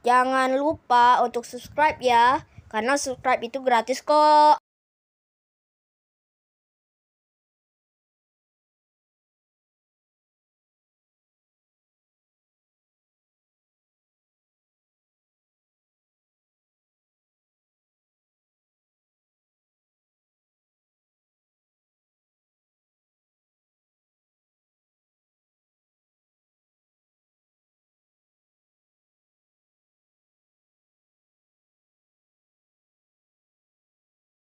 Jangan lupa untuk subscribe ya, karena subscribe itu gratis kok.